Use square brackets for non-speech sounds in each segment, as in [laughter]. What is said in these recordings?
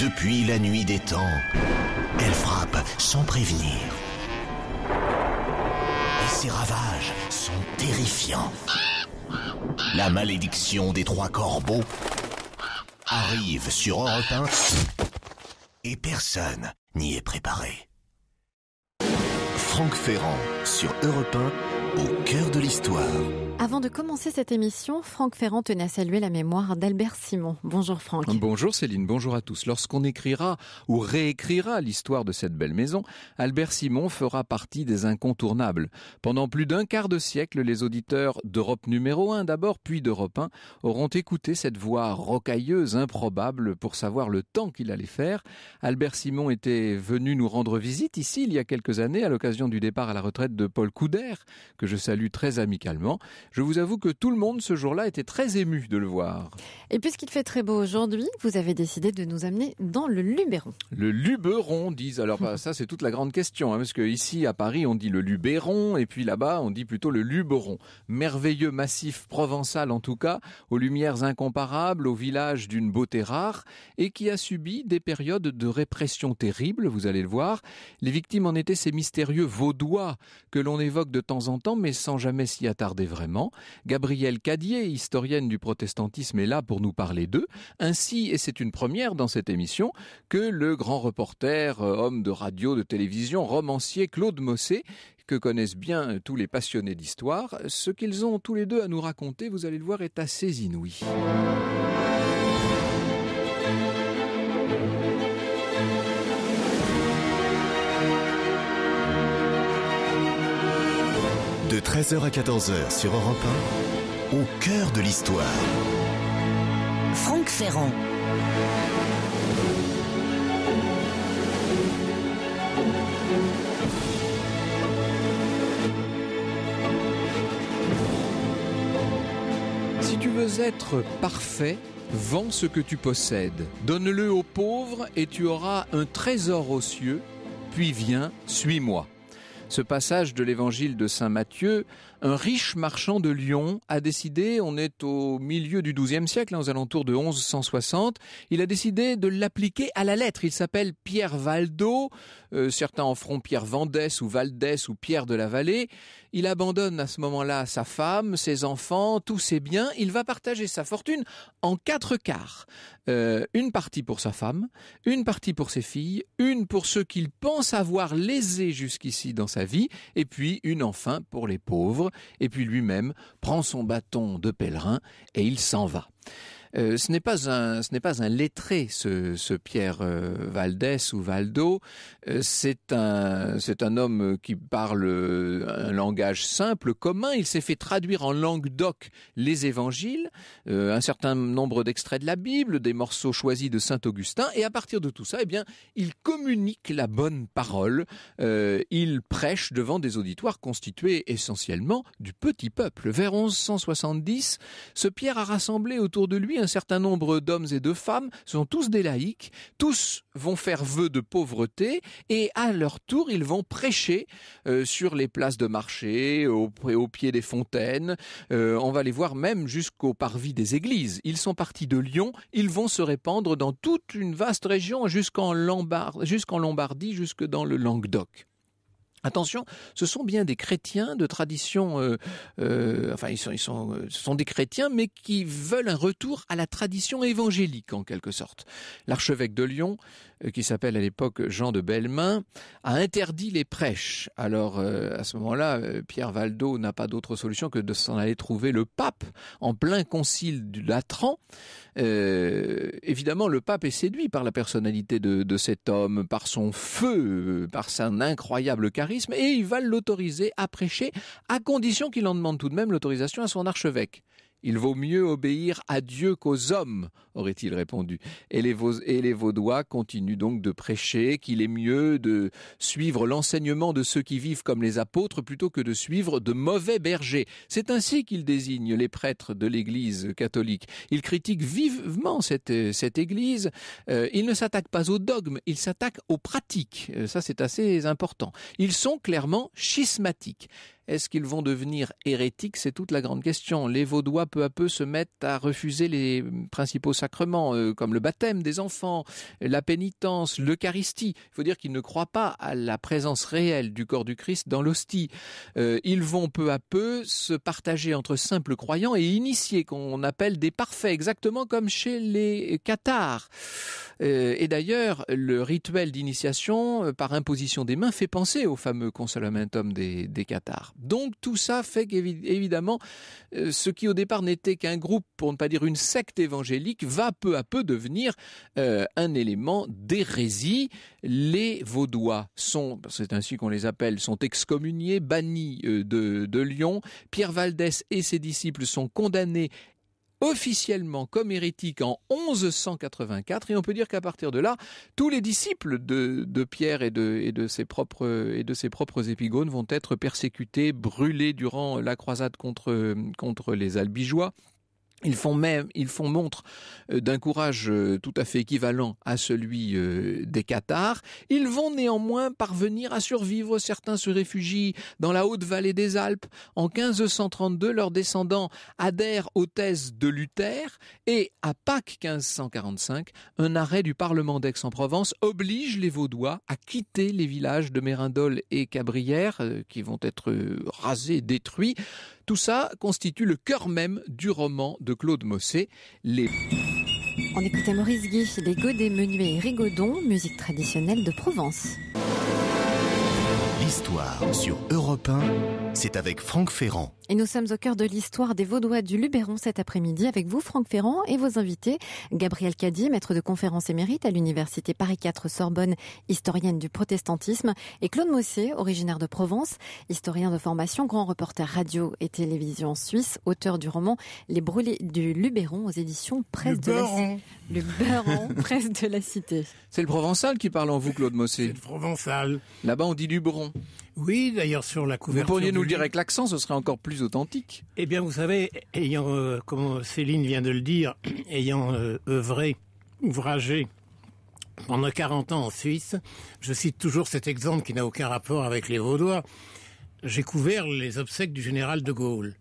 Depuis la nuit des temps, elle frappe sans prévenir. Et ses ravages sont terrifiants. La malédiction des trois corbeaux arrive sur Europe 1 et personne n'y est préparé. Franck Ferrand sur Europe 1, au cœur de l'histoire. Avant de commencer cette émission, Franck Ferrand tenait à saluer la mémoire d'Albert Simon. Bonjour Franck. Bonjour Céline, bonjour à tous. Lorsqu'on écrira ou réécrira l'histoire de cette belle maison, Albert Simon fera partie des incontournables. Pendant plus d'un quart de siècle, les auditeurs d'Europe numéro 1 d'abord, puis d'Europe 1 auront écouté cette voix rocailleuse, improbable, pour savoir le temps qu'il allait faire. Albert Simon était venu nous rendre visite ici il y a quelques années à l'occasion du départ à la retraite de Paul Couder, que je salue très amicalement. Je vous avoue que tout le monde ce jour-là était très ému de le voir. Et puisqu'il fait très beau aujourd'hui, vous avez décidé de nous amener dans le Luberon. Le Luberon, disent. Alors bah, ça, c'est toute la grande question, hein, parce qu'ici, à Paris, on dit le Luberon, et puis là-bas, on dit plutôt le Luberon. Merveilleux massif provençal en tout cas, aux lumières incomparables, au village d'une beauté rare, et qui a subi des périodes de répression terrible, vous allez le voir. Les victimes en étaient ces mystérieux vaudois que l'on évoque de temps en temps, mais sans jamais s'y attarder vraiment. Gabrielle Cadier, historienne du protestantisme, est là pour nous parler d'eux, ainsi, et c'est une première dans cette émission, que le grand reporter, euh, homme de radio, de télévision, romancier Claude Mossé, que connaissent bien euh, tous les passionnés d'histoire. Ce qu'ils ont tous les deux à nous raconter, vous allez le voir, est assez inouï. 13h à 14h sur Europe 1, au cœur de l'histoire. Franck Ferrand. Si tu veux être parfait, vends ce que tu possèdes, donne-le aux pauvres et tu auras un trésor aux cieux, puis viens, suis-moi. Ce passage de l'évangile de Saint Matthieu un riche marchand de Lyon a décidé, on est au milieu du XIIe siècle, hein, aux alentours de 1160, il a décidé de l'appliquer à la lettre. Il s'appelle Pierre Valdo, euh, certains en feront Pierre Vendès ou Valdès ou Pierre de la Vallée. Il abandonne à ce moment-là sa femme, ses enfants, tous ses biens. Il va partager sa fortune en quatre quarts. Euh, une partie pour sa femme, une partie pour ses filles, une pour ceux qu'il pense avoir lésés jusqu'ici dans sa vie, et puis une enfin pour les pauvres et puis lui-même prend son bâton de pèlerin et il s'en va. Euh, ce n'est pas un, ce n'est pas un lettré, ce, Pierre euh, Valdès ou Valdo. Euh, c'est un, c'est un homme qui parle un langage simple, commun. Il s'est fait traduire en langue d'oc les Évangiles, un certain nombre d'extraits de la Bible, des morceaux choisis de saint Augustin, et à partir de tout ça, eh bien, il communique la bonne parole. il prêche devant des auditoires constitués essentiellement du petit peuple. Vers 1170, ce Pierre a rassemblé autour de lui un certain nombre d'hommes et de femmes, sont tous des laïcs, tous vont faire vœu de pauvreté et à leur tour ils vont prêcher euh, sur les places de marché, au, pied des fontaines, euh, on va les voir même jusqu'au parvis des églises. Ils sont partis de Lyon, ils vont se répandre dans toute une vaste région jusqu'en Lombardie, jusque dans le Languedoc. Attention, ce sont bien des chrétiens de tradition, euh, euh, enfin ils sont, ils sont, euh, ce sont des chrétiens, mais qui veulent un retour à la tradition évangélique en quelque sorte. L'archevêque de Lyon, qui s'appelle à l'époque Jean de Bellemain, a interdit les prêches. Alors à ce moment-là, Pierre Valdo n'a pas d'autre solution que de s'en aller trouver le pape en plein concile du Latran. évidemment, le pape est séduit par la personnalité de, de cet homme, par son feu, par son incroyable charisme et il va l'autoriser à prêcher, à condition qu'il en demande tout de même l'autorisation à son archevêque. Il vaut mieux obéir à Dieu qu'aux hommes, aurait-il répondu. Et les, Vaudois continuent donc de prêcher qu'il est mieux de suivre l'enseignement de ceux qui vivent comme les apôtres plutôt que de suivre de mauvais bergers. C'est ainsi qu'ils désignent les prêtres de l'Église catholique. Ils critiquent vivement cette, Église. Euh, ils il ne s'attaquent pas aux dogmes, ils s'attaquent aux pratiques. Euh, ça, c'est assez important. Ils sont clairement schismatiques. Est-ce qu'ils vont devenir hérétiques C'est toute la grande question. Les Vaudois, peu à peu, se mettent à refuser les principaux sacrements, euh, comme le baptême des enfants, la pénitence, l'Eucharistie. Il faut dire qu'ils ne croient pas à la présence réelle du corps du Christ dans l'hostie. Euh, ils vont peu à peu se partager entre simples croyants et initiés, qu'on appelle des parfaits, exactement comme chez les cathares. Euh, et d'ailleurs, le rituel d'initiation par imposition des mains fait penser au fameux consolamentum des, des cathares. Donc tout ça fait qu'évidemment, euh, ce qui au départ n'était qu'un groupe, pour ne pas dire une secte évangélique, va peu à peu devenir euh, un élément d'hérésie. Les Vaudois sont, c'est ainsi qu'on les appelle, sont excommuniés, bannis euh, de, de Lyon. Pierre Valdès et ses disciples sont condamnés officiellement comme hérétique en 1184 et on peut dire qu'à partir de là, tous les disciples de, Pierre et de, ses propres, et de ses propres épigones vont être persécutés, brûlés durant la croisade contre, contre les Albigeois. Ils font même, ils font montre euh, d'un courage euh, tout à fait équivalent à celui euh, des Cathares. Ils vont néanmoins parvenir à survivre. Certains se réfugient dans la haute vallée des Alpes. En 1532, leurs descendants adhèrent aux thèses de Luther et à Pâques 1545, un arrêt du Parlement d'Aix-en-Provence oblige les Vaudois à quitter les villages de Mérindol et Cabrières, qui vont être rasés, détruits, tout ça constitue le cœur même du roman de Claude Mosset, Les... On écoutait Maurice Guiche, les Godets, Menuet et Rigaudon, musique traditionnelle de Provence. L'histoire sur Europe 1, c'est avec Franck Ferrand. Et nous sommes au cœur de l'histoire des Vaudois du Luberon cet après-midi avec vous, Franck Ferrand, et vos invités, Gabriel Cadier, maître de conférence émérite à l'Université Paris 4 Sorbonne, historienne du protestantisme, et Claude Mossier, originaire de Provence, historien de formation, grand reporter radio et télévision suisse, auteur du roman Les Brûlés du Luberon aux éditions Presse de la Cité. [laughs] Presse de la Cité. C'est le Provençal qui parle en vous, Claude Mossier. C'est le Provençal. Là-bas, on dit Luberon. Oui, d'ailleurs sur la couverture. Vous pourriez nous le dire avec l'accent, ce serait encore plus authentique. Eh bien, vous savez, ayant, euh, comme Céline vient de le dire, [clears throat] ayant euh, œuvré, ouvragé pendant 40 ans en Suisse, je cite toujours cet exemple qui n'a aucun rapport avec les Vaudois, j'ai couvert les obsèques du général de Gaulle.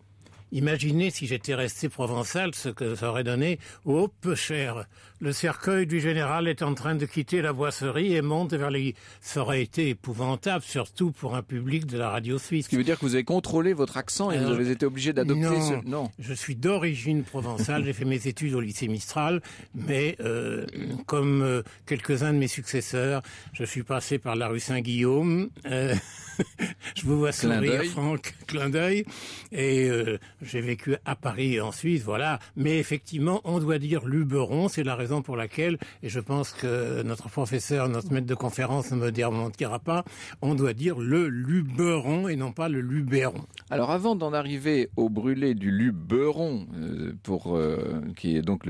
Imaginez si j'étais resté provençal ce que ça aurait donné. Oh, peu cher. Le cercueil du général est en train de quitter la boisserie et monte vers les... Ça aurait été épouvantable, surtout pour un public de la radio suisse. Ce qui veut dire que vous avez contrôlé votre accent et vous avez été obligé d'adopter non, ce... Non, je suis d'origine provençale. J'ai fait mes études au lycée Mistral, mais euh, comme euh, quelques-uns de mes successeurs, je suis passé par la rue Saint-Guillaume. Euh, [laughs] je vous vois sourire, Franck. Clin d'œil. Et euh, j'ai vécu à Paris et en Suisse, voilà. Mais effectivement, on doit dire Luberon, c'est la raison pour laquelle, et je pense que notre professeur, notre maître de conférence ne me démentira pas, on doit dire le Luberon et non pas le Luberon. Alors avant d'en arriver au brûlé du Luberon, euh, pour, euh, qui est donc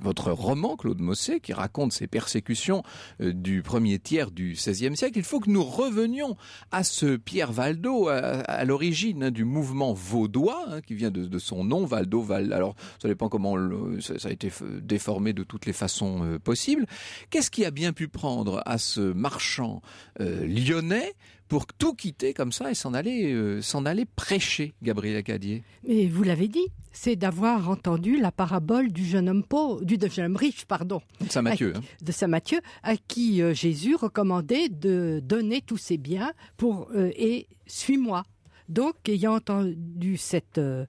votre roman, Claude Mosset, qui raconte ses persécutions euh, du premier tiers du XVIe siècle, il faut que nous revenions à ce Pierre Valdo, à, l'origine hein, du mouvement vaudois, hein, qui vient de, son nom, Valdo Val. Alors, ça dépend comment ça, a été déformé de toutes les façons euh, possibles. Qu'est-ce qui a bien pu prendre à ce marchand euh, lyonnais pour tout quitter comme ça et s'en aller, euh, s'en aller prêcher, Gabriel Acadier Mais vous l'avez dit, c'est d'avoir entendu la parabole du jeune homme pauvre, du jeune homme riche, pardon. De Saint Matthieu. Hein. De Saint Matthieu, à qui Jésus recommandait de donner tous ses biens pour et suis-moi. Donc, ayant entendu cette euh,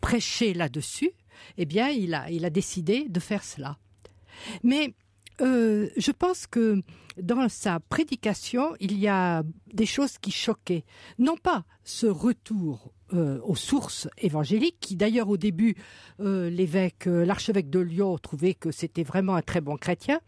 prêcher là-dessus, eh bien, il a, il a décidé de faire cela. Mais euh, je pense que dans sa prédication, il y a des choses qui choquaient. Non pas ce retour euh, aux sources évangéliques, qui d'ailleurs au début, l'évêque, l'archevêque de Lyon trouvait que c'était vraiment un très bon chrétien,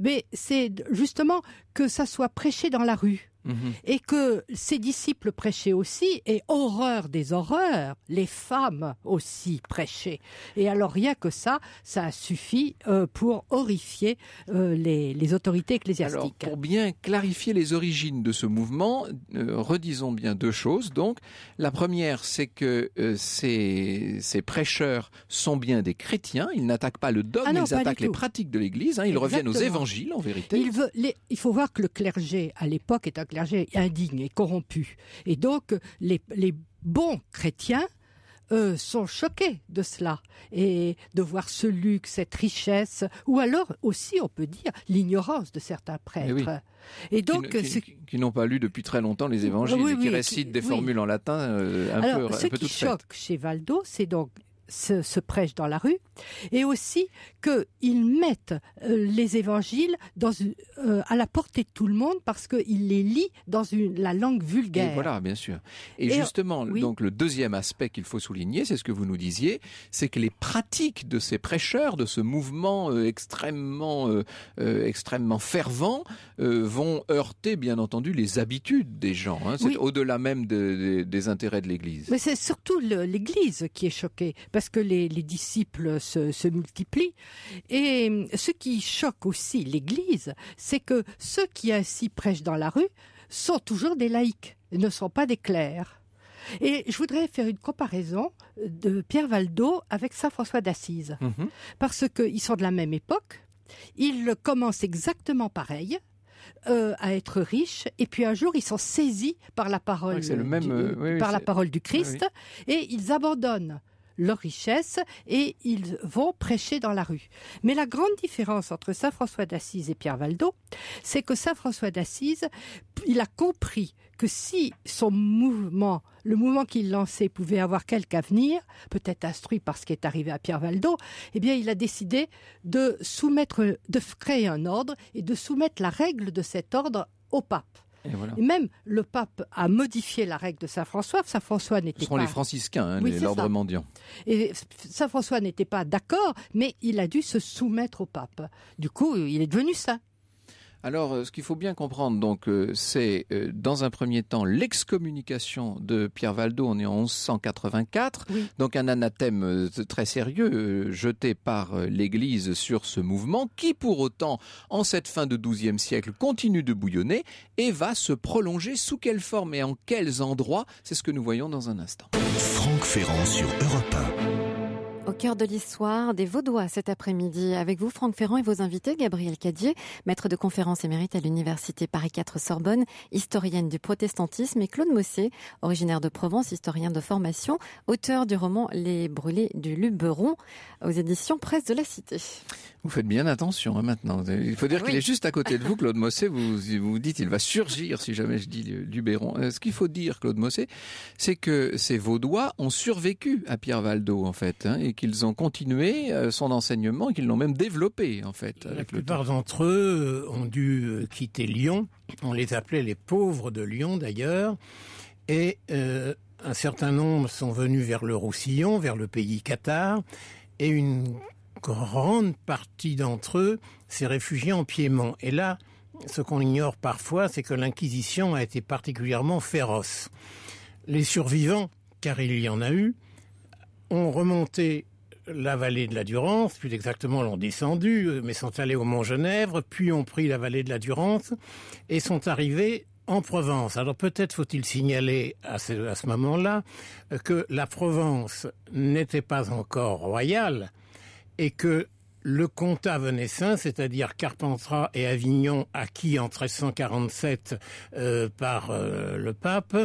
mais c'est justement que ça soit prêché dans la rue. Mm-hmm. et que ses disciples prêchaient aussi, et horreur des horreurs, les femmes aussi prêchaient. Et alors rien que ça, ça a suffi euh, pour horrifier euh, les, autorités ecclésiastiques. Alors, pour bien clarifier les origines de ce mouvement, euh, redisons bien deux choses. Donc, la première, c'est que ces, ces, prêcheurs sont bien des chrétiens, ils n'attaquent pas le dogme, ah ils attaquent les pratiques de l'Église, hein. ils reviennent aux évangiles en vérité. Il, faut voir que le clergé à l'époque est un indigne et corrompu. Et donc, les, bons chrétiens sont choqués de cela et de voir ce luxe, cette richesse, ou alors aussi, on peut dire, l'ignorance de certains eh prêtres. Et donc, qui, n'ont pas lu depuis très longtemps les évangiles et qui récitent des formules en latin euh, un peu, un ce qui choque chez Valdo, c'est donc se, prêche prêchent dans la rue, et aussi qu'ils mettent euh, les évangiles dans, euh, à la portée de tout le monde parce qu'ils les lit dans une, la langue vulgaire. voilà, bien sûr. Et, euh, justement, donc le deuxième aspect qu'il faut souligner, c'est ce que vous nous disiez, c'est que les pratiques de ces prêcheurs, de ce mouvement extrêmement, extrêmement fervent, vont heurter, bien entendu, les habitudes des gens. Hein. C'est au-delà même des intérêts de l'Église. Mais c'est surtout l'Église qui est choquée parce que les, disciples se, multiplient. Et hum, ce qui choque aussi l'Église, c'est que ceux qui ainsi prêchent dans la rue sont toujours des laïcs, ne sont pas des clercs. Et je voudrais faire une comparaison de Pierre Valdo avec Saint François d'Assise, mhm. parce qu'ils sont de la même époque, ils commencent exactement pareil, euh, à être riches et puis un jour ils sont saisis par la parole du, euh, par la parole du Christ et ils abandonnent leur richesse et ils vont prêcher dans la rue. Mais la grande différence entre Saint François d'Assise et Pierre Valdo, c'est que Saint François d'Assise, il a compris que si son mouvement, le mouvement qu'il lançait pouvait avoir quelque avenir, peut-être instruit par ce qui est arrivé à Pierre Valdo, eh bien, il a décidé de soumettre, de créer un ordre et de soumettre la règle de cet ordre au pape. Et, même le pape a modifié la règle de Saint François. Saint François n'était Ce sont les franciscains, hein, l'ordre mendiant. Et Saint François n'était pas d'accord, mais il a dû se soumettre au pape. Du coup, il est devenu saint. Alors, euh, ce qu'il faut bien comprendre, donc, euh, c'est euh, dans un premier temps l'excommunication de Pierre Valdo, on est en 1184, donc un anathème très sérieux jeté par l'Église sur ce mouvement, qui pour autant, en cette fin de XIIe siècle, continue de bouillonner et va se prolonger sous quelle forme et en quels endroits, c'est ce que nous voyons dans un instant. Franck Ferrand sur Europe cœur de l'histoire des Vaudois cet après-midi. Avec vous, Franck Ferrand et vos invités, Gabriel Cadier, maître de conférence émérite à l'Université Paris 4 Sorbonne, historienne du protestantisme, et Claude Mossé, originaire de Provence, historien de formation, auteur du roman Les Brûlés du Luberon aux éditions Presse de la Cité. Vous faites bien attention hein, maintenant. Il faut dire qu'il est juste à côté de vous, [laughs] Claude Mossé. Vous vous dites, il va surgir si jamais je dis Luberon. Euh, ce qu'il faut dire, Claude Mossé, c'est que ces Vaudois ont survécu à Pierre Valdo, en fait, hein, et et ils ont continué euh, son enseignement, qu'ils l'ont même développé en fait. la plupart d'entre eux euh, ont dû euh, quitter Lyon. On les appelait les pauvres de Lyon d'ailleurs. Et un certain nombre sont venus vers le Roussillon, vers le pays Qatar. Et une grande partie d'entre eux s'est réfugiée en Piémont. Et là, ce qu'on ignore parfois, c'est que l'Inquisition a été particulièrement féroce. Les survivants, car il y en a eu, ont remonté la vallée de la Durance, plus exactement l'ont descendu, euh, mais sont allés au mont Genève, puis ont pris la vallée de la Durance et sont arrivés en Provence. Alors peut-être faut-il signaler à ce, moment-là euh, que la Provence n'était pas encore royale et que le comtat venessin, c'est-à-dire Carpentras et Avignon, acquis en 1347 euh, par le pape,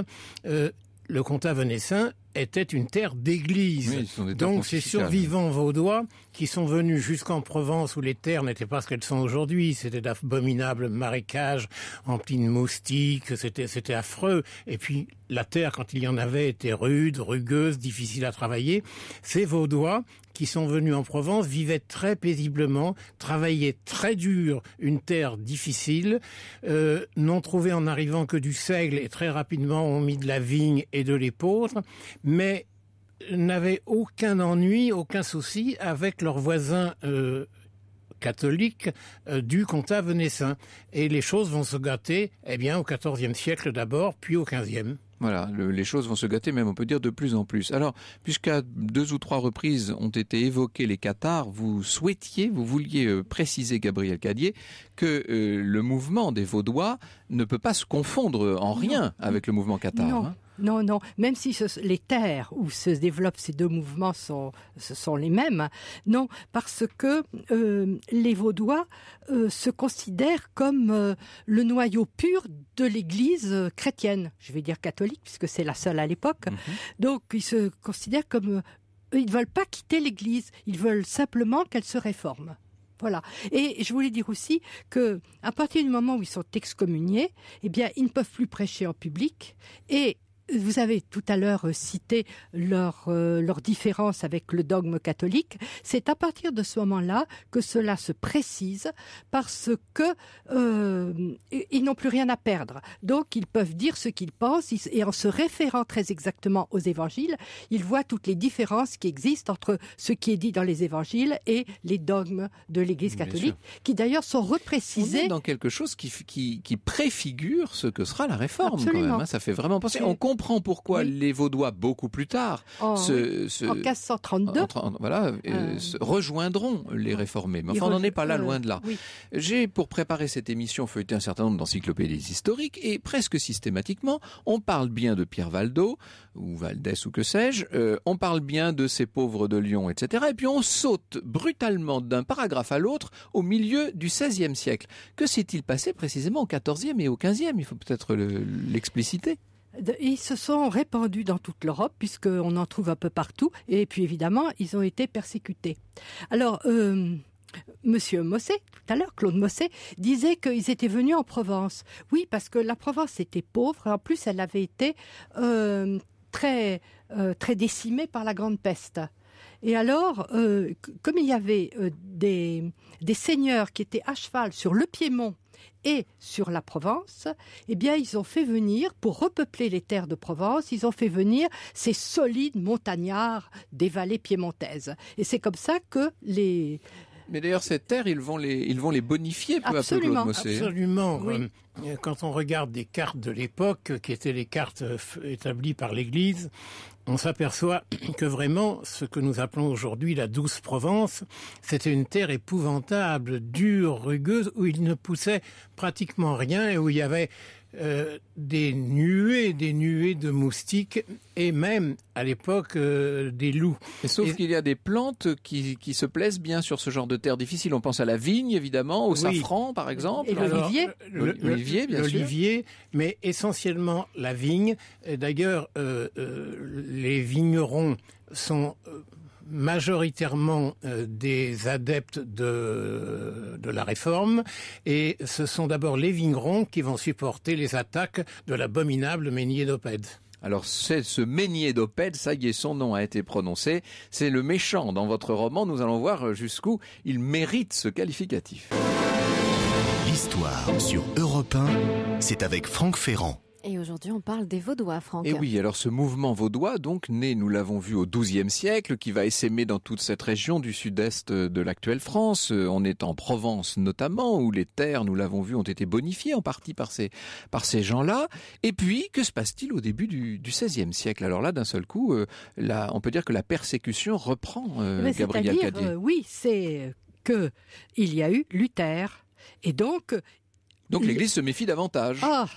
le comtat venessin était une terre d'église. Donc ces survivants vaudois qui sont venus jusqu'en Provence où les terres n'étaient pas ce qu'elles sont aujourd'hui, c'était d'abominables marécages remplis de moustiques, c'était c'était affreux et puis la terre quand il y en avait était rude, rugueuse, difficile à travailler. Ces vaudois qui sont venus en Provence vivaient très paisiblement, travaillaient très dur une terre difficile, euh, n'ont trouvé en arrivant que du seigle et très rapidement ont mis de la vigne et de l'épeautre mais n'avaient aucun ennui, aucun souci avec leurs voisins euh, catholiques euh, du comtat venessin. Et les choses vont se gâter, eh bien, au XIVe siècle d'abord, puis au XVe. Voilà, les choses vont se gâter, même on peut dire de plus en plus. Alors, puisqu'à deux ou trois reprises ont été évoqués les cathares, vous souhaitiez, vous vouliez euh, préciser, Gabriel Cadier, que le mouvement des Vaudois ne peut pas se confondre en rien avec le mouvement Qatar. Non, non, même si les terres où se développent ces deux mouvements sont, ce sont les mêmes, non, parce que euh, les Vaudois euh, se considèrent comme euh, le noyau pur de l'Église chrétienne, je vais dire catholique, puisque c'est la seule à l'époque. Mhm. Donc, ils se considèrent comme... Ils ne veulent pas quitter l'Église, ils veulent simplement qu'elle se réforme. Voilà. Et je voulais dire aussi que à partir du moment où ils sont excommuniés, eh bien, ils ne peuvent plus prêcher en public et vous avez tout à l'heure euh, cité leur, euh, leur différence avec le dogme catholique. C'est à partir de ce moment-là que cela se précise parce que euh, ils n'ont plus rien à perdre. Donc ils peuvent dire ce qu'ils pensent et en se référant très exactement aux évangiles, ils voient toutes les différences qui existent entre ce qui est dit dans les évangiles et les dogmes de l'Église catholique, qui d'ailleurs sont reprécisés. On est dans quelque chose qui, qui, qui, préfigure ce que sera la réforme. Quand même, hein. Ça fait vraiment penser comprend pourquoi les Vaudois, beaucoup plus tard, rejoindront les réformés. Mais on n'en est pas là, euh, loin de là. J'ai, pour préparer cette émission, feuilleté un certain nombre d'encyclopédies historiques et presque systématiquement, on parle bien de Pierre Valdo, ou Valdès, ou que sais-je, euh, on parle bien de ces pauvres de Lyon, etc. Et puis on saute brutalement d'un paragraphe à l'autre au milieu du XVIe siècle. Que s'est-il passé précisément au XIVe et au XVe Il faut peut-être l'expliciter ils se sont répandus dans toute l'Europe, puisqu'on en trouve un peu partout, et puis évidemment, ils ont été persécutés. Alors, euh, Monsieur Mossé, tout à l'heure, Claude Mossé, disait qu'ils étaient venus en Provence. Oui, parce que la Provence était pauvre, en plus, elle avait été euh, euh, très décimée par la Grande Peste. Et alors, euh, comme il y avait euh, des, des seigneurs qui étaient à cheval sur le Piémont et sur la Provence, eh bien, ils ont fait venir, pour repeupler les terres de Provence, ils ont fait venir ces solides montagnards des vallées piémontaises. Et c'est comme ça que les, mais d'ailleurs, ces terres, ils vont les, ils vont les bonifier peu absolument. à peu, Absolument. Hein. Euh, quand on regarde des cartes de l'époque, qui étaient les cartes euh, établies par l'Église, on s'aperçoit [clears throat] que vraiment, ce que nous appelons aujourd'hui la douce Provence, c'était une terre épouvantable, dure, rugueuse, où il ne poussait pratiquement rien et où il y avait euh, des nuées, des nuées de moustiques et même à l'époque euh, des loups. Et sauf qu'il y a des plantes qui, se plaisent bien sur ce genre de terre difficile. On pense à la vigne évidemment, au safran par exemple, et l'olivier, l'olivier bien sûr, mais essentiellement la vigne. D'ailleurs, euh, les vignerons sont majoritairement euh, des adeptes de, la réforme et ce sont d'abord les vignerons qui vont supporter les attaques de l'abominable Meunier d'Opède. Alors c'est ce Meunier d'Opède, ça y est, son nom a été prononcé. C'est le méchant dans votre roman. Nous allons voir jusqu'où il mérite ce qualificatif. L'histoire sur Europe 1, c'est avec Franck Ferrand. Et aujourd'hui, on parle des Vaudois, Franck. Et eh oui, alors ce mouvement vaudois, donc né, nous l'avons vu au XIIe siècle, qui va essaimer dans toute cette région du sud-est de l'actuelle France. On euh, est en Provence notamment, où les terres, nous l'avons vu, ont été bonifiées en partie par ces par ces gens-là. Et puis, que se passe-t-il au début du, XVIe siècle Alors là, d'un seul coup, euh, là, on peut dire que la persécution reprend. Mais euh, eh Gabriel Cadier. oui, c'est que il y a eu Luther, et donc. Donc l'Église se méfie davantage. Ah,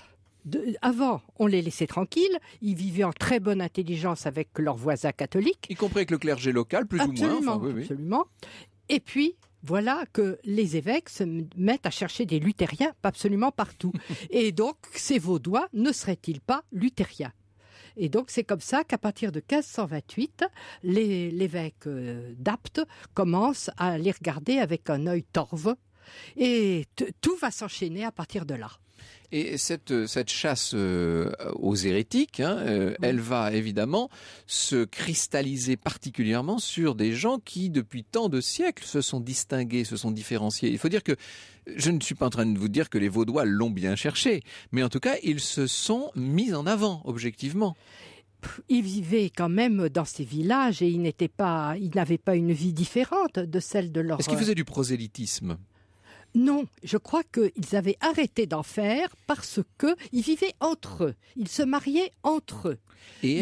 avant, on les laissait tranquilles. Ils vivaient en très bonne intelligence avec leurs voisins catholiques. Y compris avec le clergé local, plus ou moins. Absolument. Et puis, voilà que les évêques se mettent à chercher des luthériens absolument partout. [laughs] Et donc, ces Vaudois ne seraient-ils pas luthériens et donc c'est comme ça qu'à partir de 1528, l'évêque euh, d'Apt commence à les regarder avec un œil torve et tout va s'enchaîner à partir de là. Et cette, chasse euh, aux hérétiques, hein, euh, elle va évidemment se cristalliser particulièrement sur des gens qui, depuis tant de siècles, se sont distingués, se sont différenciés. Il faut dire que je ne suis pas en train de vous dire que les Vaudois l'ont bien cherché, mais en tout cas, ils se sont mis en avant, objectivement ils vivaient quand même dans ces villages et ils n'étaient pas, ils n'avaient pas une vie différente de celle de leur. Est-ce qu'ils euh, faisaient du prosélytisme non, je crois qu'ils avaient arrêté d'en faire parce qu'ils vivaient entre eux, ils se mariaient entre eux. Et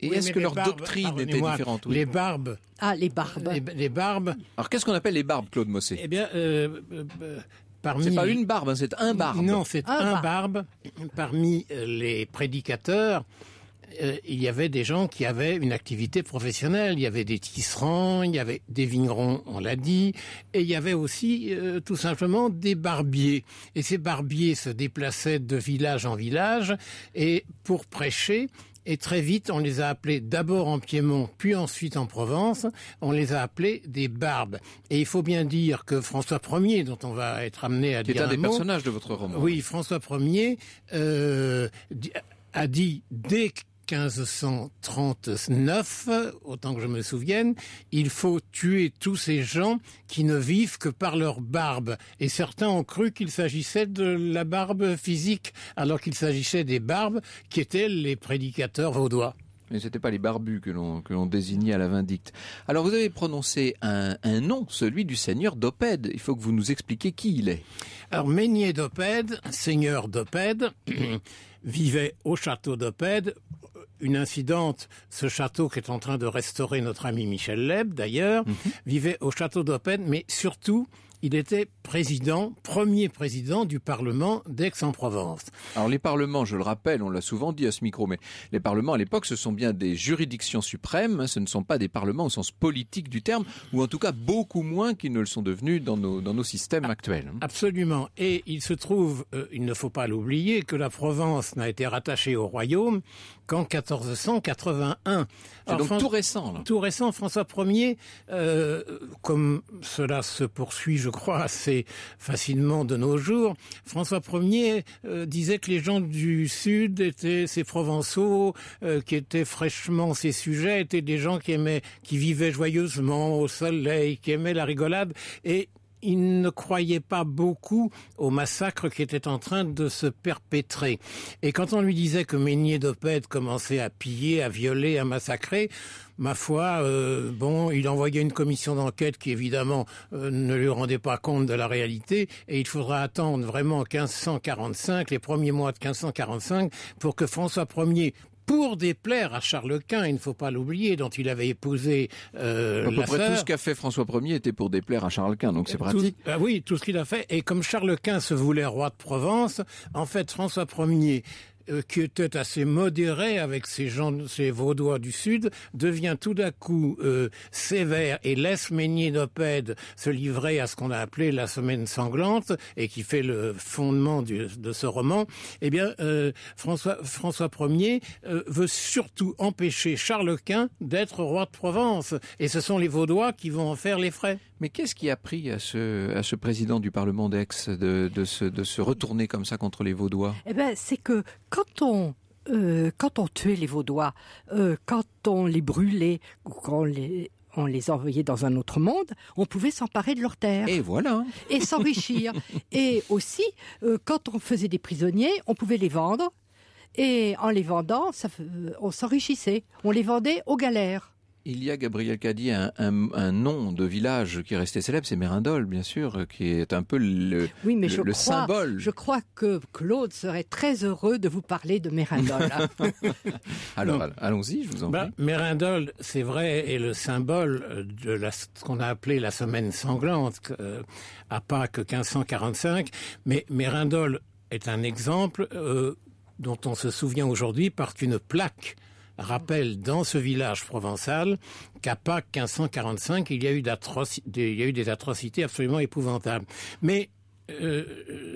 est-ce que leur doctrine était différente Les barbes. Ah, les barbes. Les, barbes. Alors qu'est-ce qu'on appelle les barbes, Claude Mossé Eh bien, euh, euh, parmi. C'est pas une barbe, hein, c'est un barbe. Non, c'est un, barbe. parmi euh, les prédicateurs. Euh, il y avait des gens qui avaient une activité professionnelle. Il y avait des tisserands, il y avait des vignerons, on l'a dit, et il y avait aussi euh, tout simplement des barbiers. Et ces barbiers se déplaçaient de village en village et pour prêcher, et très vite, on les a appelés d'abord en Piémont, puis ensuite en Provence, on les a appelés des barbes. Et il faut bien dire que François Ier, dont on va être amené à Qui est un, des personnages de votre roman. Oui, François Ier euh, a dit dès 1539, autant que je me souvienne, il faut tuer tous ces gens qui ne vivent que par leur barbe. Et certains ont cru qu'il s'agissait de la barbe physique, alors qu'il s'agissait des barbes qui étaient les prédicateurs vaudois. Mais ce n'étaient pas les barbus que l'on désignait à la vindicte. Alors vous avez prononcé un, nom, celui du seigneur d'Opède. Il faut que vous nous expliquiez qui il est. Alors d'Opède, seigneur d'Opède, [clears throat] vivait au château d'Opède une incidente, ce château qui est en train de restaurer notre ami Michel Leb, d'ailleurs, mhm. vivait au château d'Open, mais surtout, il était président, premier président du Parlement d'Aix-en-Provence. Alors les parlements, je le rappelle, on l'a souvent dit à ce micro, mais les parlements à l'époque, ce sont bien des juridictions suprêmes, hein, ce ne sont pas des parlements au sens politique du terme, ou en tout cas beaucoup moins qu'ils ne le sont devenus dans nos, systèmes actuels. Hein. Absolument. Et il se trouve, euh, il ne faut pas l'oublier, que la Provence n'a été rattachée au royaume qu'en 1481. C'est donc tout récent. Tout récent, François Ier, euh, comme cela se poursuit, je crois, assez facilement de nos jours, François Ier euh, disait que les gens du Sud étaient ces Provençaux, euh, qui étaient fraîchement ses sujets, étaient des gens qui aimaient, qui vivaient joyeusement au soleil, qui aimaient la rigolade, et il ne croyait pas beaucoup au massacre qui était en train de se perpétrer. Et quand on lui disait que Meunier d'Opède commençait à piller, à violer, à massacrer, ma foi, euh, bon, il envoyait une commission d'enquête qui évidemment euh, ne lui rendait pas compte de la réalité et il faudra attendre vraiment 1545, les premiers mois de 1545, pour que François Ier, pour déplaire à Charles Quint, il ne faut pas l'oublier, dont il avait épousé euh, à peu près tout ce qu'a fait François Ier était pour déplaire à Charles Quint, donc c'est pratique. Ah oui, tout ce qu'il a fait. Et comme Charles Quint se voulait roi de Provence, en fait François Ier euh, qui était assez modéré avec ces gens, ces Vaudois du Sud, devient tout d'un coup euh, sévère et laisse d'Opède se livrer à ce qu'on a appelé la semaine sanglante et qui fait le fondement de ce roman. Eh bien, euh, François François Ier veut surtout empêcher Charles Quint d'être roi de Provence, et ce sont les Vaudois qui vont en faire les frais. Mais qu'est-ce qui a pris à ce, président du Parlement d'Aix de, se, retourner comme ça contre les Vaudois Eh ben, c'est que euh, quand on tuait les Vaudois, euh, quand on les brûlait ou quand on les, envoyait dans un autre monde, on pouvait s'emparer de leurs terres. Et voilà. Et s'enrichir. [laughs] et aussi, euh, quand on faisait des prisonniers, on pouvait les vendre. Et en les vendant, on s'enrichissait. On les vendait aux galères. Il y a, Gabriel Caddy, un, nom de village qui est resté célèbre, c'est Mérindole, bien sûr, qui est un peu le, oui, mais le, je crois, symbole. Je crois que Claude serait très heureux de vous parler de Mérindole. [laughs] Alors, allons-y, je vous en bah, prie. Mérindole, c'est vrai, est le symbole euh, de la, ce qu'on a appelé la semaine sanglante à euh, à Pâques 1545, mais Mérindole est un exemple euh, dont on se souvient aujourd'hui par une plaque rappelle dans ce village provençal qu'à Pâques 1545, il y a eu, des, il y a eu des atrocités absolument épouvantables. Mais euh,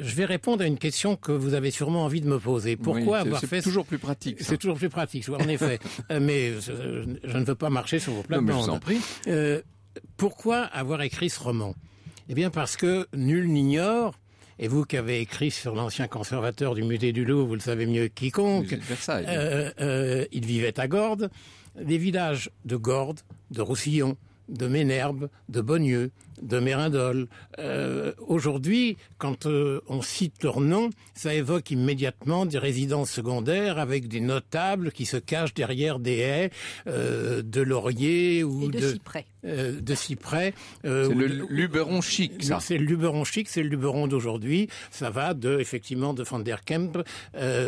je vais répondre à une question que vous avez sûrement envie de me poser. Pourquoi avoir fait toujours plus pratique C'est toujours plus pratique, en effet. [laughs] Euh, mais euh, je, ne veux pas marcher sur vos plates-bandes. Euh, pourquoi avoir écrit ce roman Eh bien, parce que nul n'ignore et vous qui avez écrit sur l'ancien conservateur du musée du Louvre, vous le savez mieux que quiconque, euh, euh, il vivait à Gordes. des villages de Gordes, de Roussillon, de Ménherbe, de Bonnieux de Mérindol. Euh, aujourd'hui, quand euh, on cite leur nom, ça évoque immédiatement des résidences secondaires avec des notables qui se cachent derrière des haies euh, de laurier ou de, de cyprès. Euh, de cyprès. c'est le luberon chic, ça. C'est le luberon chic, c'est le luberon d'aujourd'hui. Ça va de effectivement de Van der Kemp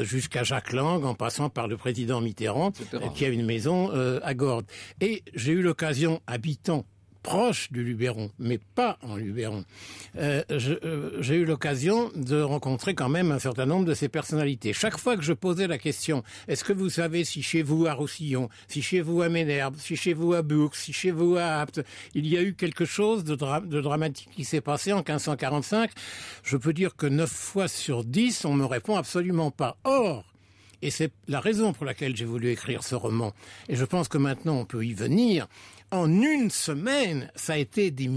jusqu'à Jacques Lang, en passant par le président Mitterrand, qui a une maison à Gordes. Et j'ai eu l'occasion, habitant proche du Luberon, mais pas en Luberon. Euh, euh, j'ai eu l'occasion de rencontrer quand même un certain nombre de ces personnalités. Chaque fois que je posais la question, est-ce que vous savez si chez vous à Roussillon, si chez vous à Ménherbe, si chez vous à Bourg, si chez vous à Apt, il y a eu quelque chose de, dramatique qui s'est passé en 1545, je peux dire que neuf fois sur dix, on me répond absolument pas. Or, et c'est la raison pour laquelle j'ai voulu écrire ce roman. Et je pense que maintenant on peut y venir en une semaine, ça a été des,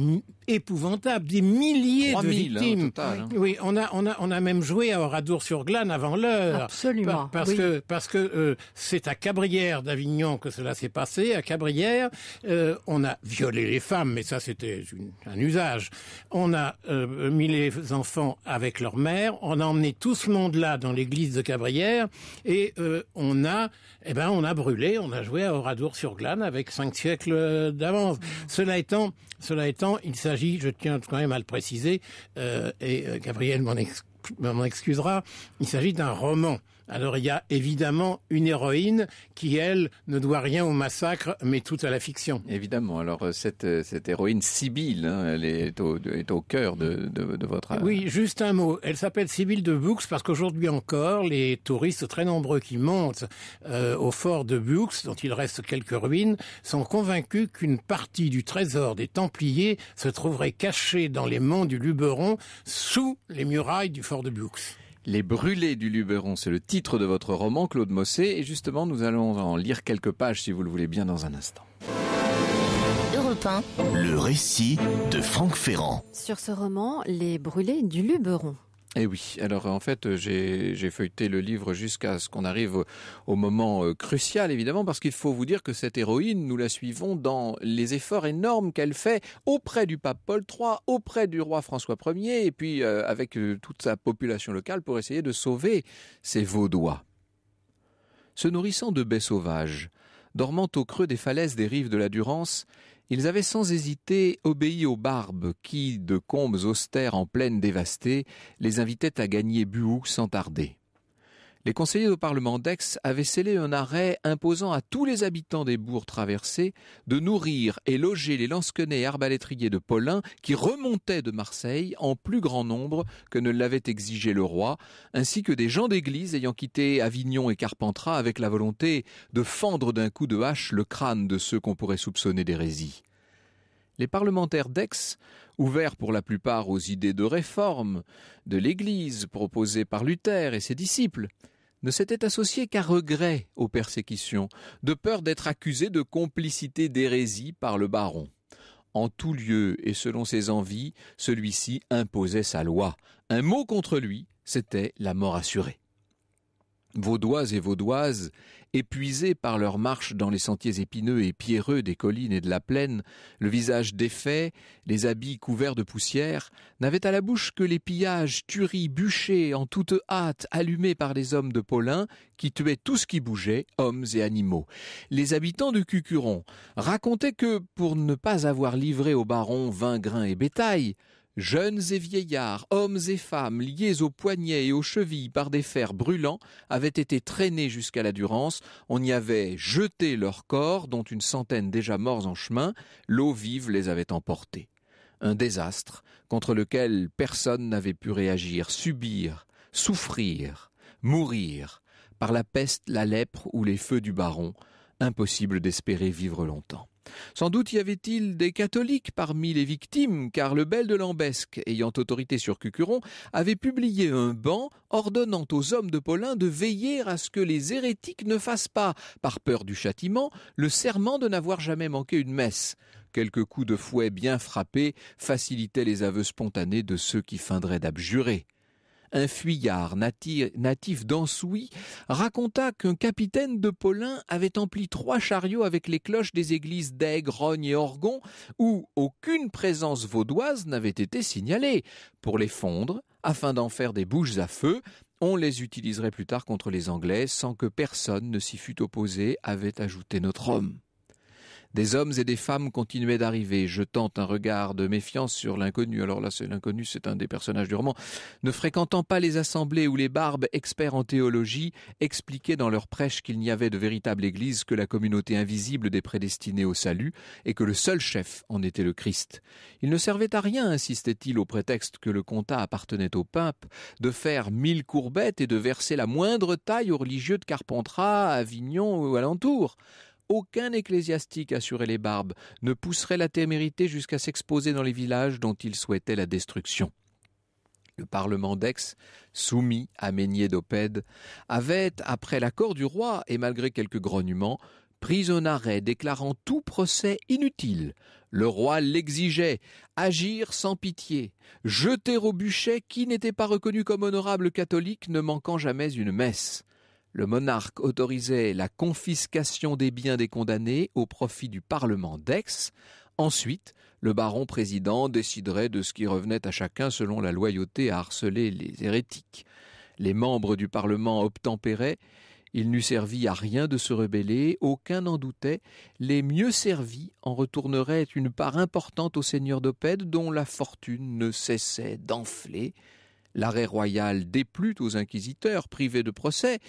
épouvantable, des milliers de hein, victimes. Hein. Oui, on a on a on a même joué à Oradour-sur-Glane avant l'heure. Absolument. parce que parce que euh, c'est à Cabrières d'Avignon que cela s'est passé. À Cabrières, euh, on a violé les femmes, mais ça c'était un usage. On a euh, mis les enfants avec leur mère. On a emmené tout ce monde-là dans l'église de Cabrières et on a eh ben on a brûlé, on a joué à Oradour-sur-Glane avec cinq siècles d'avance. Mmh. Cela étant, cela étant, il s'agit je tiens quand même à le préciser, euh, et euh, Gabriel m'en excusera, il s'agit d'un roman. Alors il y a évidemment une héroïne qui, elle, ne doit rien au massacre, mais tout à la fiction. Évidemment. Alors euh, euh, cette, héroïne Sibylle, hein, elle est au, est au cœur de, de, de votre... Euh, oui, juste un mot. Elle s'appelle Sibylle de Bux parce qu'aujourd'hui encore, les touristes très nombreux qui montent au fort de Bux, dont il reste quelques ruines, sont convaincus qu'une partie du trésor des Templiers se trouverait cachée dans les monts du Luberon sous les murailles du fort de Bux. Les Brûlés du Luberon, c'est le titre de votre roman, Claude Mossé. Et justement, nous allons en lire quelques pages, si vous le voulez bien, dans un instant. Le récit de Franck Ferrand. Sur ce roman, Les Brûlés du Luberon. Eh oui, alors en fait euh, j'ai feuilleté le livre jusqu'à ce qu'on arrive au, moment euh, crucial évidemment parce qu'il faut vous dire que cette héroïne, nous la suivons dans les efforts énormes qu'elle fait auprès du pape Paul III, auprès du roi François Ier et puis euh, avec toute sa population locale pour essayer de sauver ses Vaudois. Se nourrissant de baies sauvages, dormant au creux des falaises des rives de la Durance, ils avaient sans hésiter obéi aux barbes qui, de combes austères en plaine dévastée, les invitaient à gagner Buhou sans tarder. Les conseillers au Parlement d'Aix avaient scellé un arrêt imposant à tous les habitants des bourgs traversés de nourrir et loger les lansquenets et arbalétriers de Paulin qui remontaient de Marseille en plus grand nombre que ne l'avait exigé le roi, ainsi que des gens d'église ayant quitté Avignon et Carpentras avec la volonté de fendre d'un coup de hache le crâne de ceux qu'on pourrait soupçonner d'hérésie. Les parlementaires d'Aix, ouverts pour la plupart aux idées de réforme, de l'Église proposées par Luther et ses disciples, ne s'était associé qu'à regret aux persécutions, de peur d'être accusé de complicité d'hérésie par le baron. En tout lieu et selon ses envies, celui-ci imposait sa loi. Un mot contre lui, c'était la mort assurée. Vaudois et vaudoises Épuisés par leur marche dans les sentiers épineux et pierreux des collines et de la plaine, le visage défait, les habits couverts de poussière, n'avaient à la bouche que les pillages, tueries, bûchers, en toute hâte, allumés par les hommes de Paulin, qui tuaient tout ce qui bougeait, hommes et animaux. Les habitants de Cucuron racontaient que, pour ne pas avoir livré au baron vingt grains et bétail, Jeunes et vieillards, hommes et femmes, liés aux poignets et aux chevilles par des fers brûlants, avaient été traînés jusqu'à la Durance. On y avait jeté leurs corps, dont une centaine déjà morts en chemin. L'eau vive les avait emportés. Un désastre contre lequel personne n'avait pu réagir, subir, souffrir, mourir. Par la peste, la lèpre ou les feux du baron, impossible d'espérer vivre longtemps. Sans doute y avait-il des catholiques parmi les victimes, car le bel de Lambesque, ayant autorité sur Cucuron, avait publié un ban ordonnant aux hommes de Paulin de veiller à ce que les hérétiques ne fassent pas, par peur du châtiment, le serment de n'avoir jamais manqué une messe. Quelques coups de fouet bien frappés facilitaient les aveux spontanés de ceux qui feindraient d'abjurer un fuyard natif, d'Ansouy, raconta qu'un capitaine de Paulin avait empli trois chariots avec les cloches des églises d'Aigues, Rogne et Orgon, où aucune présence vaudoise n'avait été signalée, pour les fondre, afin d'en faire des bouches à feu, on les utiliserait plus tard contre les Anglais sans que personne ne s'y fût opposé, avait ajouté notre homme. Des hommes et des femmes continuaient d'arriver, jetant un regard de méfiance sur l'inconnu. Alors là, c'est l'inconnu, c'est un des personnages du roman. Ne fréquentant pas les assemblées où les barbes, experts en théologie, expliquaient dans leurs prêches qu'il n'y avait de véritable église que la communauté invisible des prédestinés au salut et que le seul chef en était le Christ. Il ne servait à rien, insistait-il au prétexte que le comtat appartenait au pape, de faire mille courbettes et de verser la moindre taille aux religieux de Carpentras, Avignon ou alentour. Aucun ecclésiastique assurait les barbes, ne pousserait la témérité jusqu'à s'exposer dans les villages dont il souhaitait la destruction. Le Parlement d'Aix, soumis à Meignier d'Opède, avait, après l'accord du roi et malgré quelques grognements, pris un arrêt déclarant tout procès inutile. Le roi l'exigeait, agir sans pitié, jeter au bûcher qui n'était pas reconnu comme honorable catholique ne manquant jamais une messe le monarque autorisait la confiscation des biens des condamnés au profit du Parlement d'Aix. Ensuite, le baron président déciderait de ce qui revenait à chacun selon la loyauté à harceler les hérétiques. Les membres du Parlement obtempéraient, il n'eût servi à rien de se rebeller, aucun n'en doutait, les mieux servis en retourneraient une part importante au seigneur d'Opède dont la fortune ne cessait d'enfler. L'arrêt royal déplut aux inquisiteurs privés de procès,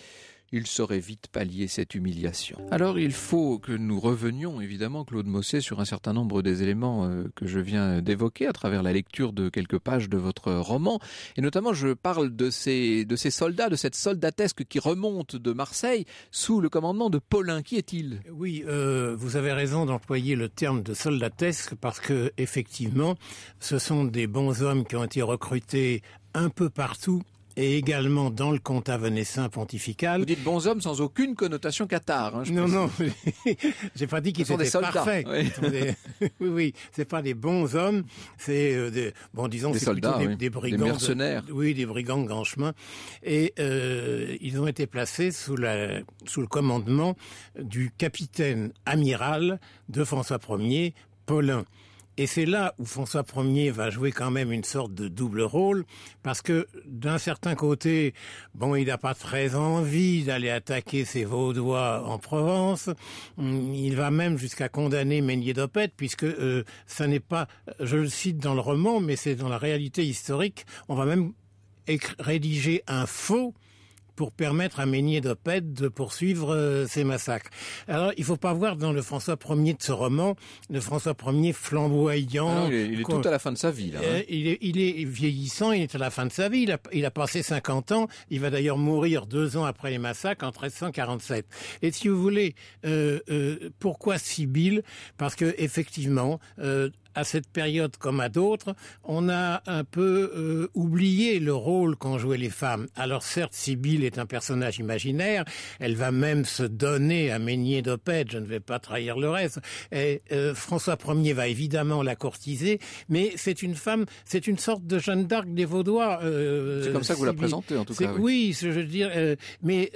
il saurait vite pallier cette humiliation. Alors il faut que nous revenions, évidemment, Claude Mosset, sur un certain nombre des éléments euh, que je viens d'évoquer à travers la lecture de quelques pages de votre roman. Et notamment, je parle de ces, soldats, de cette soldatesque qui remonte de Marseille sous le commandement de Paulin. Qui est-il Oui, euh, vous avez raison d'employer le terme de soldatesque parce que, effectivement, ce sont des bons hommes qui ont été recrutés un peu partout et également dans le compte venessin pontifical. Vous dites bons hommes sans aucune connotation cathare. Hein, non, non, [laughs] j'ai pas dit qu'ils étaient des soldats, parfaits. [laughs] Oui, oui, c'est pas des bons hommes, c'est euh, des, bon, disons, des soldats, des, brigands, des mercenaires. oui, des brigands de grand chemin. Et euh, ils ont été placés sous la sous le commandement du capitaine amiral de François Ier, Paulin. Et c'est là où François Ier va jouer quand même une sorte de double rôle, parce que d'un certain côté, bon, il n'a pas très envie d'aller attaquer ses Vaudois en Provence. Il va même jusqu'à condamner Meignier d'Opette, puisque euh, ça n'est pas, je le cite dans le roman, mais c'est dans la réalité historique. On va même rédiger un faux pour permettre à de d'Opède de poursuivre euh, ces massacres. Alors, il faut pas voir dans le François Ier de ce roman, le François Ier flamboyant. Ah il est, tout à la fin de sa vie, là. Hein. Euh, il, est, il, est, vieillissant, il est à la fin de sa vie. Il a, passé 50 ans. Il va d'ailleurs mourir deux ans après les massacres en 1347. Et si vous voulez, euh, euh, pourquoi Sibylle Parce que effectivement, euh, à cette période comme à d'autres, on a un peu euh, oublié le rôle qu'ont joué les femmes. Alors certes, Sibylle est un personnage imaginaire, elle va même se donner à Meignet d'Opède, je ne vais pas trahir le reste, et euh, François Ier va évidemment la courtiser, mais c'est une femme, c'est une sorte de Jeanne d'Arc des Vaudois. Euh, c'est comme ça que vous la présentez en tout cas. Oui, oui je veux dire, euh, mais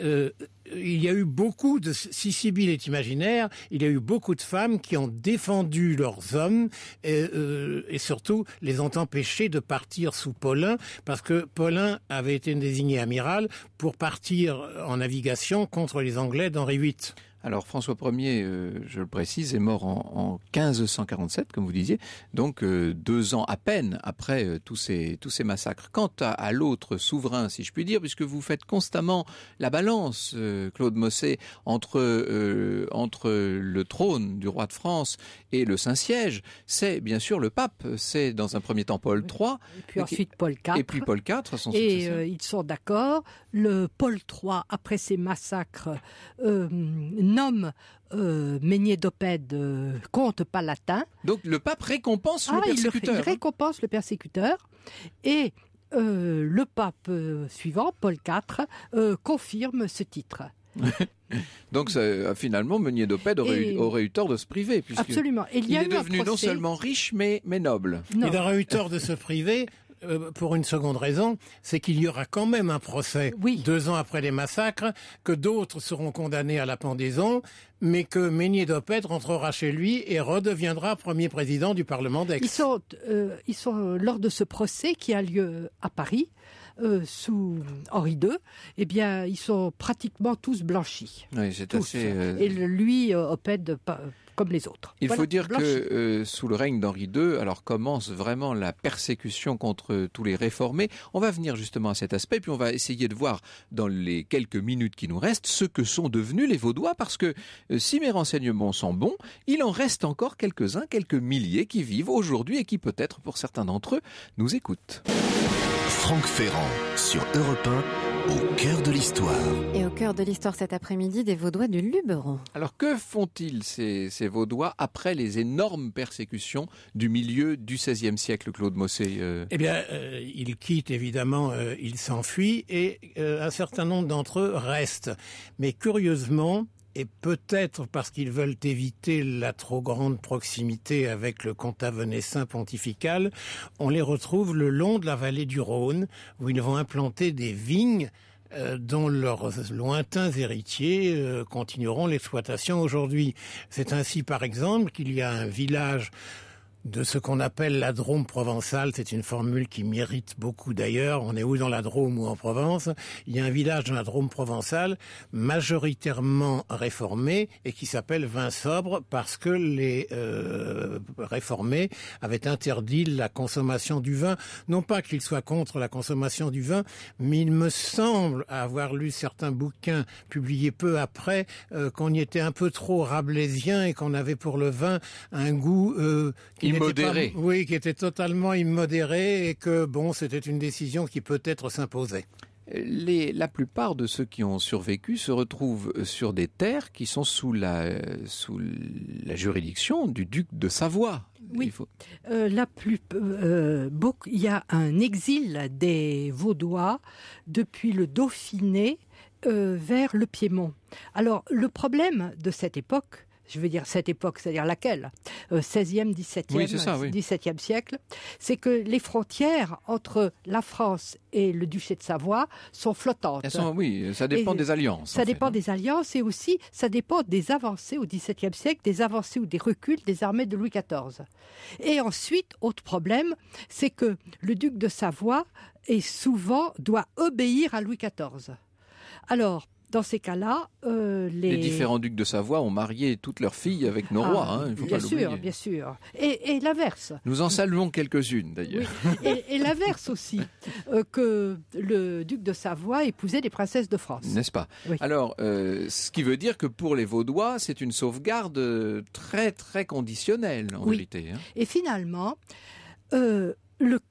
il y a eu beaucoup de, si Sibylle est imaginaire, il y a eu beaucoup de femmes qui ont défendu leurs hommes et, euh, surtout les ont empêchés de partir sous Paulin parce que Paulin avait été désigné amiral pour partir en navigation contre les Anglais d'Henri VIII. Alors François Ier, euh, je le précise, est mort en, 1547, comme vous disiez, donc euh, deux ans à peine après euh, tous, ces, tous ces massacres. Quant à, l'autre souverain, si je puis dire, puisque vous faites constamment la balance, Claude Mossé, entre, entre le trône du roi de France et le Saint-Siège, c'est bien sûr le pape, c'est dans un premier temps Paul III. Et puis ensuite Paul IV. Et puis Paul IV, Et ils sont d'accord, le Paul III, après ces massacres, nomme euh, Meunier d'Opède euh, comte palatin. Donc le pape récompense le ah, persécuteur. Il, hein. récompense le persécuteur et euh, le pape suivant, Paul IV, confirme ce titre. [laughs] Donc finalement, Meunier d'Opède aurait, eu tort de se priver. absolument. il, est devenu non seulement riche, mais, noble. Il aurait eu tort de se priver euh, pour une seconde raison, c'est qu'il y aura quand même un procès deux ans après les massacres, que d'autres seront condamnés à la pendaison, mais que Meignier d'Opet rentrera chez lui et redeviendra premier président du Parlement d'Aix. ils sont euh, euh, lors de ce procès qui a lieu à Paris. Euh, sous Henri II, eh bien, ils sont pratiquement tous blanchis. Oui, euh, Et lui euh, opède comme les autres. Il faut dire que sous le règne d'Henri II, alors commence vraiment la persécution contre tous les réformés. On va venir justement à cet aspect, puis on va essayer de voir dans les quelques minutes qui nous restent ce que sont devenus les Vaudois, parce que si mes renseignements sont bons, il en reste encore quelques-uns, quelques milliers qui vivent aujourd'hui et qui peut-être, pour certains d'entre eux, nous écoutent. Franck Ferrand sur Europe 1, au cœur de l'histoire. Et au cœur de l'histoire cet après-midi, des Vaudois du Luberon. Alors que font-ils ces, Vaudois après les énormes persécutions du milieu du XVIe siècle, Claude Mossé euh? Eh bien, euh, ils quittent évidemment, euh, ils s'enfuient et un certain nombre d'entre eux restent. Mais curieusement, et peut-être parce qu'ils veulent éviter la trop grande proximité avec le comtat pontifical, on les retrouve le long de la vallée du Rhône, où ils vont implanter des vignes euh, dont leurs lointains héritiers euh, continueront l'exploitation aujourd'hui. C'est ainsi, par exemple, qu'il y a un village de ce qu'on appelle la Drôme provençale. C'est une formule qui mérite beaucoup d'ailleurs. On est où dans la Drôme ou en Provence Il y a un village dans la Drôme provençale majoritairement réformé et qui s'appelle Vin Sobre parce que les euh, réformés avaient interdit la consommation du vin. Non pas qu'ils soient contre la consommation du vin, mais il me semble avoir lu certains bouquins publiés peu après euh, qu'on y était un peu trop rabelaisien et qu'on avait pour le vin un goût euh, modéré, oui, qui était totalement immodéré et que bon, c'était une décision qui peut-être s'imposait. Les, la plupart de ceux qui ont survécu se retrouvent sur des terres qui sont sous la, sous la juridiction du duc de Savoie. Oui, il euh, la plus, euh, il y a un exil des Vaudois depuis le Dauphiné euh, vers le Piémont. Alors le problème de cette époque, je veux dire cette époque, c'est-à-dire laquelle 16e, euh, 17e, siècle, c'est que les frontières entre la France et le duché de Savoie sont flottantes. oui, ça dépend des alliances. Ça dépend hein. des alliances et aussi ça dépend des avancées au 17e siècle, des avancées ou des reculs des armées de Louis XIV. Et ensuite, autre problème, c'est que le duc de Savoie est souvent doit obéir à Louis XIV. Alors, dans ces cas-là, euh, les... différents ducs de Savoie ont marié toutes leurs filles avec nos ah, rois. Hein, bien sûr, bien sûr. Et, l'inverse. Nous en saluons quelques-unes d'ailleurs. Et, l'inverse aussi, euh, que le duc de Savoie épousait des princesses de France. N'est-ce pas Alors, euh, ce qui veut dire que pour les Vaudois, c'est une sauvegarde très très conditionnelle en oui. réalité. Hein. Et finalement, le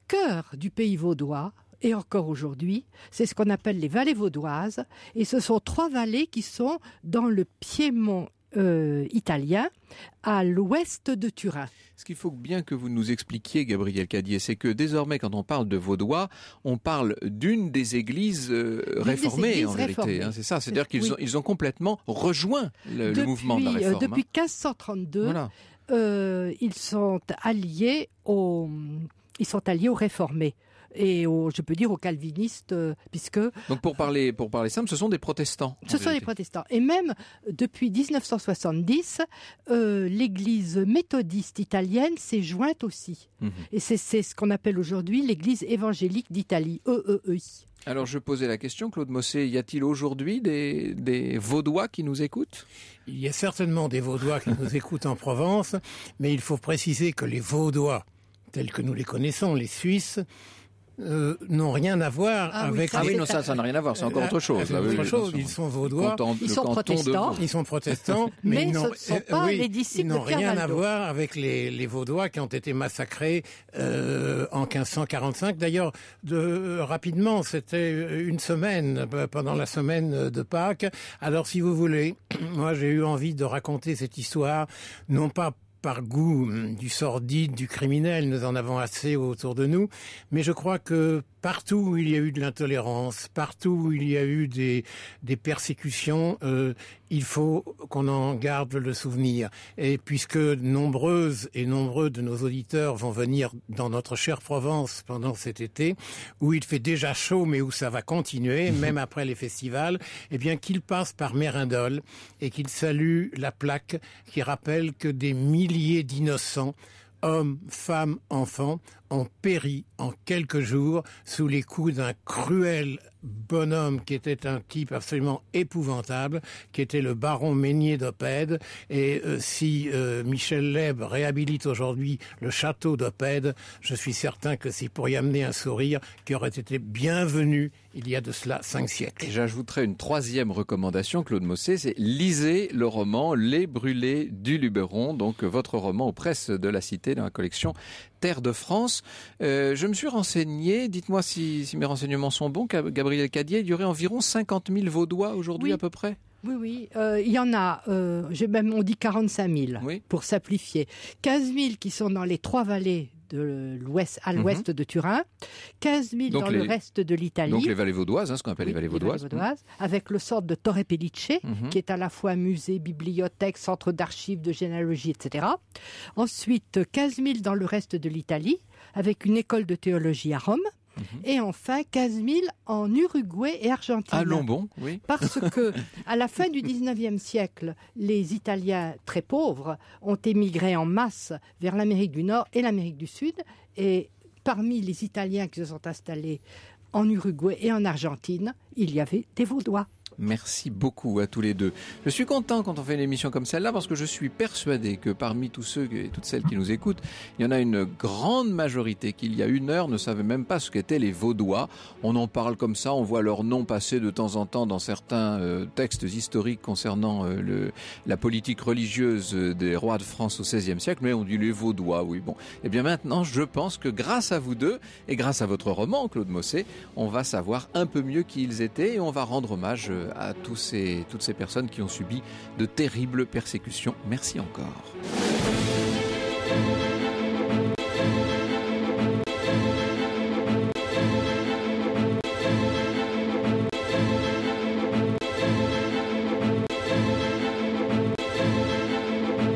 cœur du pays vaudois, et encore aujourd'hui, c'est ce qu'on appelle les vallées vaudoises. Et ce sont trois vallées qui sont dans le Piémont euh, italien à l'ouest de Turin. Ce qu'il faut bien que vous nous expliquiez, Gabriel Cadier, c'est que désormais, quand on parle de Vaudois, on parle d'une des églises euh, réformées, en vérité. Hein, c'est ça, c'est-à-dire qu'ils ont, ils ont complètement rejoint le, mouvement de la euh, réforme. depuis 1532, hein. ils sont alliés aux... Ils sont alliés aux réformés et je peux dire aux calvinistes, euh, puisque... Donc pour parler, pour parler simple, ce sont des protestants. Ce sont des protestants. Et même depuis 1970, euh, l'Église méthodiste italienne s'est jointe aussi. Mhm. Et c'est ce qu'on appelle aujourd'hui l'Église évangélique d'Italie, EEEI. Alors je posais la question, Claude Mossé, y a-t-il aujourd'hui des, des, Vaudois qui nous écoutent Il y a certainement des Vaudois qui nous écoutent en Provence, mais il faut préciser que les Vaudois, tels que nous les connaissons, les Suisses, euh, n'ont rien à voir ah avec. ah oui, non, ça, ça n'a rien à voir. C'est encore autre euh, chose. Euh, ah ils sont vaudois. ils, sont protestants. ils sont protestants. [laughs] mais, ils ce pas les n'ont rien à voir avec les, vaudois qui ont été massacrés euh, en 1545. D'ailleurs, de, rapidement, c'était une semaine pendant la semaine de Pâques. Alors, si vous voulez, [clears throat] moi, j'ai eu envie de raconter cette histoire, non pas par goût hum, du sordide, du criminel, nous en avons assez autour de nous, mais je crois que partout où il y a eu de l'intolérance, partout où il y a eu des, persécutions, euh, il faut qu'on en garde le souvenir. Et puisque nombreuses et nombreux de nos auditeurs vont venir dans notre chère Provence pendant cet été, où il fait déjà chaud mais où ça va continuer, mhm. même après les festivals, eh bien qu'ils passent par Mérindol et qu'ils saluent la plaque qui rappelle que des milliers d'innocents hommes, femmes, enfants, ont péri en quelques jours sous les coups d'un cruel bonhomme qui était un type absolument épouvantable, qui était le baron Meunier d'Opède. Et euh, si euh, Michel Leb réhabilite aujourd'hui le château d'Opède, je suis certain que c'est pour y amener un sourire qui aurait été bienvenu il y a de cela cinq siècles. Et j'ajouterai une troisième recommandation, Claude Mossé, c'est lisez le roman Les Brûlés du Luberon, donc euh, votre roman aux presses de la Cité dans la collection Terre de France. je me suis renseigné, dites-moi si, si mes renseignements sont bons, Gabriel il y aurait environ 50 000 Vaudois aujourd'hui à peu près oui, oui, euh, il y en a, euh, même, on dit 45 000, pour simplifier. 15 000 qui sont dans les trois vallées à l'ouest mhm. de Turin, 15 000 dans le reste de l'Italie. Donc les vallées vaudoises, hein, ce qu'on appelle les vallées vaudoises. Avec le centre de Torre Pellice, mhm. qui est à la fois musée, bibliothèque, centre d'archives, de généalogie, etc. Ensuite, 15 000 dans le reste de l'Italie, avec une école de théologie à Rome. Mhm. Et enfin, quinze 000 en Uruguay et Argentine. À ah, bon, oui. [laughs] Parce que, à la fin du 19e siècle, les Italiens très pauvres ont émigré en masse vers l'Amérique du Nord et l'Amérique du Sud. Et parmi les Italiens qui se sont installés en Uruguay et en Argentine, il y avait des Vaudois. Merci beaucoup à tous les deux. Je suis content quand on fait une émission comme celle-là parce que je suis persuadé que parmi tous ceux et toutes celles qui nous écoutent, il y en a une grande majorité qui, il y a une heure, ne savait même pas ce qu'étaient les vaudois. On en parle comme ça, on voit leur nom passer de temps en temps dans certains euh, textes historiques concernant euh, le, la politique religieuse des rois de France au XVIe siècle, mais on dit les vaudois, oui. Bon, eh bien maintenant, je pense que grâce à vous deux et grâce à votre roman, Claude Mossé, on va savoir un peu mieux qui ils étaient et on va rendre hommage euh, euh, à tous toutes ces personnes qui ont subi de terribles persécutions. Merci encore.